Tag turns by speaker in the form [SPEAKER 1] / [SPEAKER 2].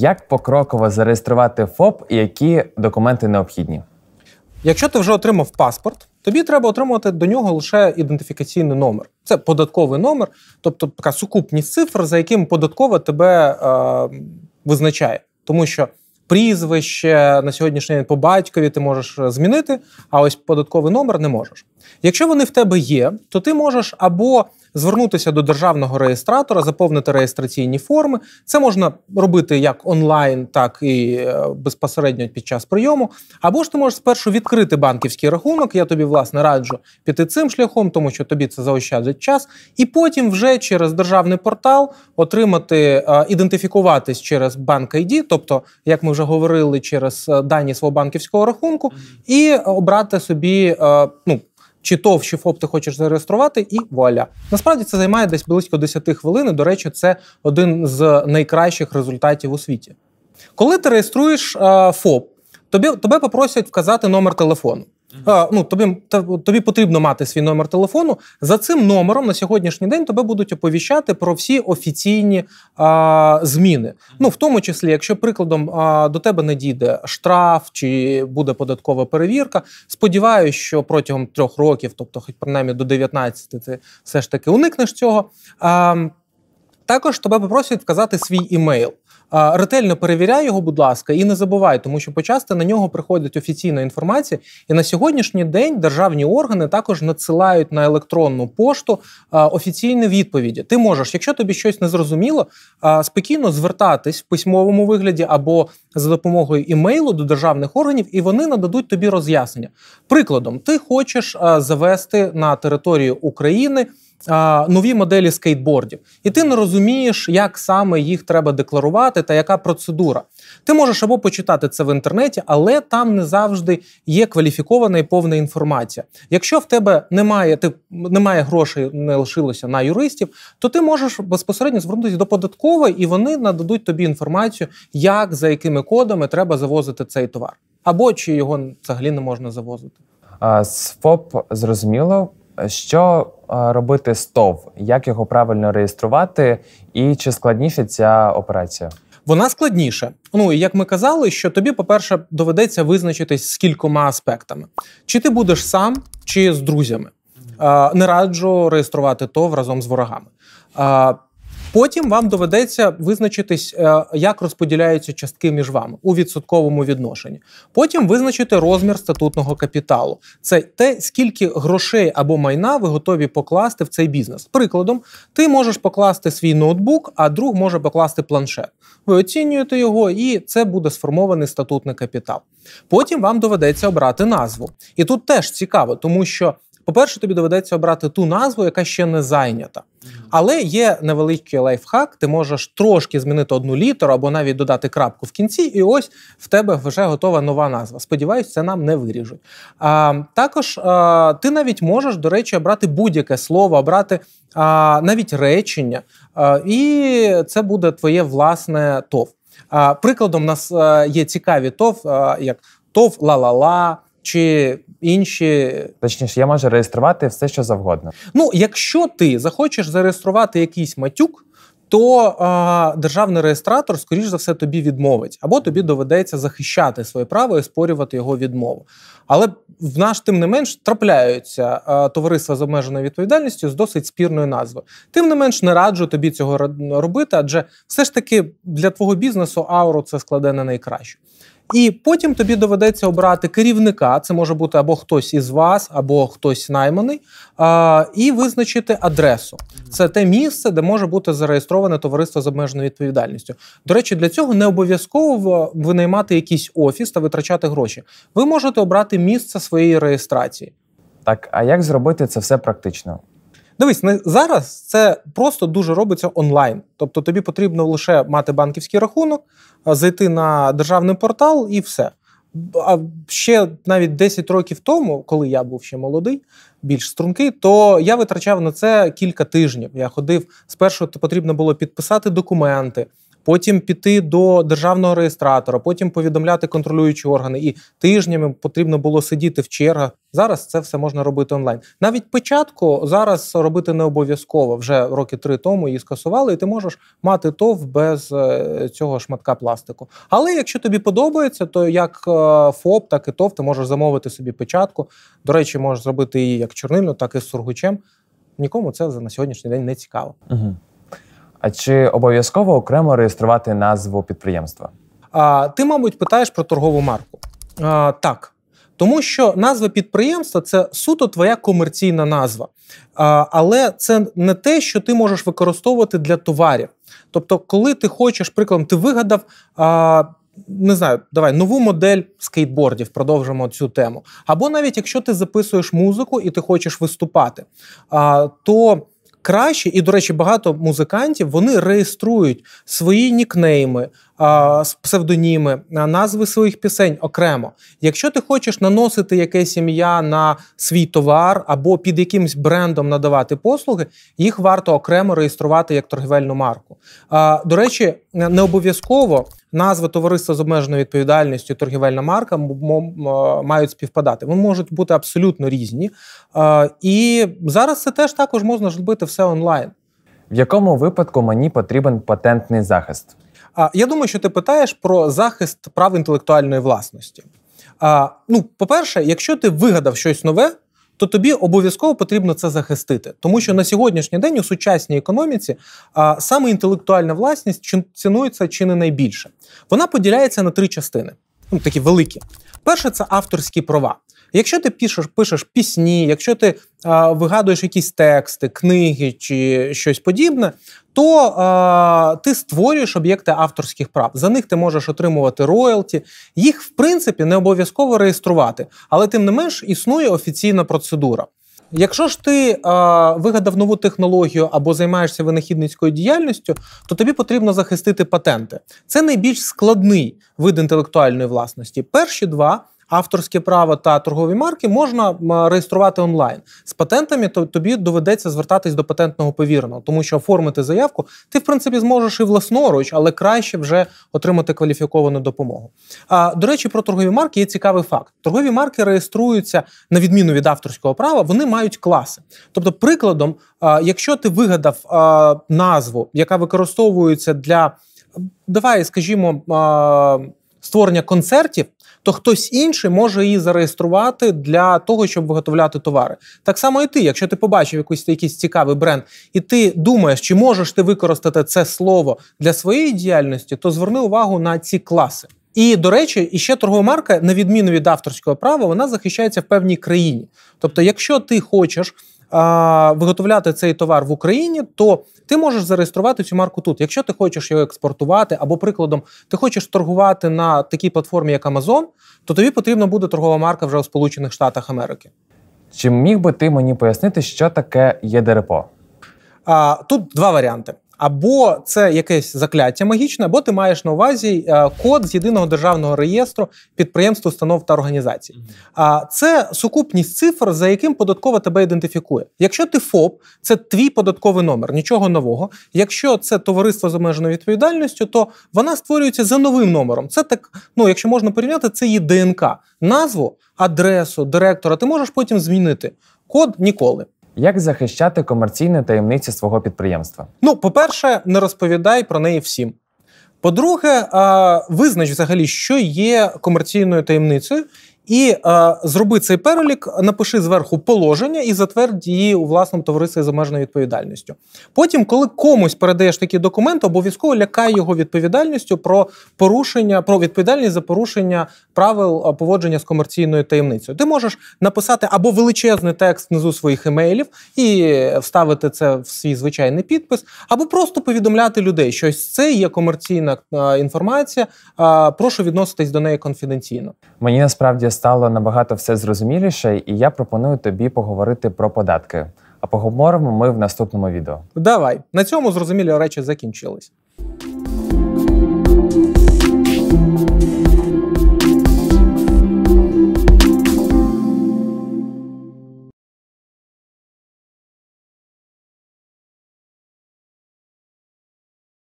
[SPEAKER 1] Як покроково зареєструвати ФОП і які документи необхідні? Якщо ти вже отримав паспорт, тобі треба отримувати до нього лише ідентифікаційний
[SPEAKER 2] номер. Це податковий номер, тобто така сукупність цифр, за яким податкова тебе е, визначає, тому що прізвище на сьогоднішній день по батькові ти можеш е, змінити, а ось податковий номер не можеш. Якщо вони в тебе є, то ти можеш або звернутися до державного реєстратора, заповнити реєстраційні форми. Це можна робити як онлайн, так і е, безпосередньо під час прийому. Або ж ти можеш спершу відкрити банківський рахунок. Я тобі власне раджу піти цим шляхом, тому що тобі це заощадить час, і потім вже через державний портал отримати е, ідентифікуватись через банк ID, тобто, як ми вже говорили, через е, дані свого банківського рахунку, і обрати собі ну чи ТОВ, чи ФОП ти хочеш зареєструвати, і вуаля. Насправді це займає десь близько 10 хвилин. До речі, це один з найкращих результатів у світі. Коли ти реєструєш е, ФОП, тобі тебе попросять вказати номер телефону. Mm-hmm. Ну, тобі тобі потрібно мати свій номер телефону. За цим номером на сьогоднішній день тебе будуть оповіщати про всі офіційні а, зміни. Mm-hmm. Ну в тому числі, якщо прикладом а, до тебе не дійде штраф чи буде податкова перевірка. сподіваюся, що протягом трьох років, тобто, хоч принаймні до 19, ти все ж таки уникнеш цього. А, також тебе попросять вказати свій імейл. Ретельно перевіряй його, будь ласка, і не забувай, тому що почасти на нього приходить офіційна інформація. І на сьогоднішній день державні органи також надсилають на електронну пошту офіційні відповіді. Ти можеш, якщо тобі щось не зрозуміло, спокійно звертатись в письмовому вигляді або за допомогою імейлу до державних органів, і вони нададуть тобі роз'яснення. Прикладом, ти хочеш завести на територію України нові моделі скейтбордів, і ти не розумієш, як саме їх треба декларувати та яка процедура. Ти можеш або почитати це в інтернеті, але там не завжди є кваліфікована і повна інформація. Якщо в тебе немає, ти немає грошей, не лишилося на юристів, то ти можеш безпосередньо звернутися до податкової, і вони нададуть тобі інформацію, як за якими кодами треба завозити цей товар, або чи його взагалі не можна завозити.
[SPEAKER 1] СФОП зрозуміло що е, робити з ТОВ? Як його правильно реєструвати, і чи складніша ця операція?
[SPEAKER 2] Вона складніша. Ну і як ми казали, що тобі, по-перше, доведеться визначитись з кількома аспектами: чи ти будеш сам, чи з друзями. Е, не раджу реєструвати ТОВ разом з ворогами. Е, Потім вам доведеться визначитись, е, як розподіляються частки між вами у відсотковому відношенні. Потім визначити розмір статутного капіталу. Це те, скільки грошей або майна ви готові покласти в цей бізнес. Прикладом, ти можеш покласти свій ноутбук, а друг може покласти планшет. Ви оцінюєте його, і це буде сформований статутний капітал. Потім вам доведеться обрати назву. І тут теж цікаво, тому що по-перше, тобі доведеться обрати ту назву, яка ще не зайнята. Але є невеличкий лайфхак, ти можеш трошки змінити одну літеру або навіть додати крапку в кінці, і ось в тебе вже готова нова назва. Сподіваюсь, це нам не виріжуть. А, Також а, ти навіть можеш, до речі, обрати будь-яке слово, обрати а, навіть речення, а, і це буде твоє власне ТОВ. А, Прикладом у нас е, є цікаві ТОВ, е, як ТОВ ла-ла-ла чи інші, точніше, я можу реєструвати все, що завгодно. Ну, якщо ти захочеш зареєструвати якийсь матюк. То а, державний реєстратор, скоріш за все, тобі відмовить, або тобі доведеться захищати своє право і спорювати його відмову. Але в наш тим не менш трапляються а, товариства з обмеженою відповідальністю з досить спірною назвою. Тим не менш, не раджу тобі цього робити, адже все ж таки для твого бізнесу ауру це складе не найкраще. І потім тобі доведеться обрати керівника. Це може бути або хтось із вас, або хтось найманий, а, і визначити адресу. Це те місце, де може бути зареєстроване товариство з обмеженою відповідальністю. До речі, для цього не обов'язково винаймати якийсь офіс та витрачати гроші. Ви можете обрати місце своєї реєстрації. Так, а як
[SPEAKER 1] зробити це все практично?
[SPEAKER 2] Дивись, зараз це просто дуже робиться онлайн. Тобто тобі потрібно лише мати банківський рахунок, зайти на державний портал і все. А ще навіть 10 років тому, коли я був ще молодий, більш стрункий, то я витрачав на це кілька тижнів. Я ходив спершу, то потрібно було підписати документи потім піти до державного реєстратора, потім повідомляти контролюючі органи. І тижнями потрібно було сидіти в чергах. Зараз це все можна робити онлайн. Навіть початку зараз робити не обов'язково. Вже роки три тому її скасували, і ти можеш мати ТОВ без е, цього шматка пластику. Але якщо тобі подобається, то як е, ФОП, так і ТОВ, ти можеш замовити собі печатку. До речі, можеш зробити її як чорнильну, так і з сургучем. Нікому це на сьогоднішній день не цікаво.
[SPEAKER 1] Угу. А чи обов'язково окремо реєструвати назву підприємства?
[SPEAKER 2] А, Ти, мабуть, питаєш про торгову марку. А, Так. Тому що назва підприємства це суто твоя комерційна назва. А, Але це не те, що ти можеш використовувати для товарів. Тобто, коли ти хочеш, прикладом, ти вигадав. А, не знаю, давай нову модель скейтбордів, продовжимо цю тему. Або навіть якщо ти записуєш музику і ти хочеш виступати, то краще, і, до речі, багато музикантів вони реєструють свої нікнейми, псевдоніми, назви своїх пісень окремо. Якщо ти хочеш наносити якесь ім'я на свій товар або під якимсь брендом надавати послуги, їх варто окремо реєструвати як торгівельну марку. До речі, не обов'язково. Назви товариства з обмеженою відповідальністю, торгівельна марка мають співпадати. Вони можуть бути абсолютно різні. І зараз це теж також можна
[SPEAKER 1] зробити все онлайн. В якому випадку мені потрібен патентний захист?
[SPEAKER 2] Я думаю, що ти питаєш про захист прав інтелектуальної власності. А, Ну, по-перше, якщо ти вигадав щось нове, то тобі обов'язково потрібно це захистити, тому що на сьогоднішній день у сучасній економіці а, саме інтелектуальна власність чим цінується чи не найбільше. Вона поділяється на три частини. Ну такі великі. Перше це авторські права. Якщо ти пишеш, пишеш пісні, якщо ти а, вигадуєш якісь тексти, книги чи щось подібне, то а, ти створюєш об'єкти авторських прав. За них ти можеш отримувати роялті. Їх в принципі не обов'язково реєструвати, але тим не менш існує офіційна процедура. Якщо ж ти е, вигадав нову технологію або займаєшся винахідницькою діяльністю, то тобі потрібно захистити патенти. Це найбільш складний вид інтелектуальної власності. Перші два авторське право та торгові марки можна реєструвати онлайн. З патентами тобі доведеться звертатись до патентного повіреного, тому що оформити заявку ти, в принципі, зможеш і власноруч, але краще вже отримати кваліфіковану допомогу. А до речі, про торгові марки є цікавий факт: торгові марки реєструються на відміну від авторського права, вони мають класи. Тобто, прикладом, якщо ти вигадав назву, яка використовується для давай, скажімо, створення концертів то хтось інший може її зареєструвати для того, щоб виготовляти товари. Так само і ти, якщо ти побачив якийсь, якийсь цікавий бренд, і ти думаєш, чи можеш ти використати це слово для своєї діяльності, то зверни увагу на ці класи. І до речі, і ще торгова марка, на відміну від авторського права, вона захищається в певній країні. Тобто, якщо ти хочеш виготовляти цей товар в Україні, то ти можеш зареєструвати цю марку тут. Якщо ти хочеш його експортувати, або прикладом ти хочеш торгувати на такій платформі, як Amazon, то тобі потрібна буде торгова марка вже у Сполучених Штатах Америки.
[SPEAKER 1] Чи міг би ти мені пояснити, що таке ЄДРПО?
[SPEAKER 2] Тут два варіанти. Або це якесь закляття магічне, або ти маєш на увазі е, код з єдиного державного реєстру підприємств, установ та організацій. А це сукупність цифр, за яким податкова тебе ідентифікує. Якщо ти ФОП, це твій податковий номер, нічого нового. Якщо це товариство з обмеженою відповідальністю, то вона створюється за новим номером. Це так, ну якщо можна порівняти, це її ДНК, назву, адресу, директора. Ти можеш потім змінити код ніколи. Як захищати комерційну
[SPEAKER 1] таємницю свого підприємства?
[SPEAKER 2] Ну, по-перше, не розповідай про неї всім. По-друге, визнач взагалі, що є комерційною таємницею, і е, зроби цей перелік, напиши зверху положення і затвердь її у власному товаристві з обмеженою відповідальністю. Потім, коли комусь передаєш такий документ, обов'язково лякай його відповідальністю про порушення, про відповідальність за порушення правил е, поводження з комерційною таємницею. Ти можеш написати або величезний текст внизу своїх емейлів і вставити це в свій звичайний підпис, або просто повідомляти людей, що це є комерційна е, інформація. Е, прошу відноситись до неї конфіденційно.
[SPEAKER 1] Мені насправді стало набагато все зрозуміліше, і я пропоную тобі поговорити про податки. А поговоримо ми в наступному відео.
[SPEAKER 2] Давай на цьому зрозумілі речі закінчились.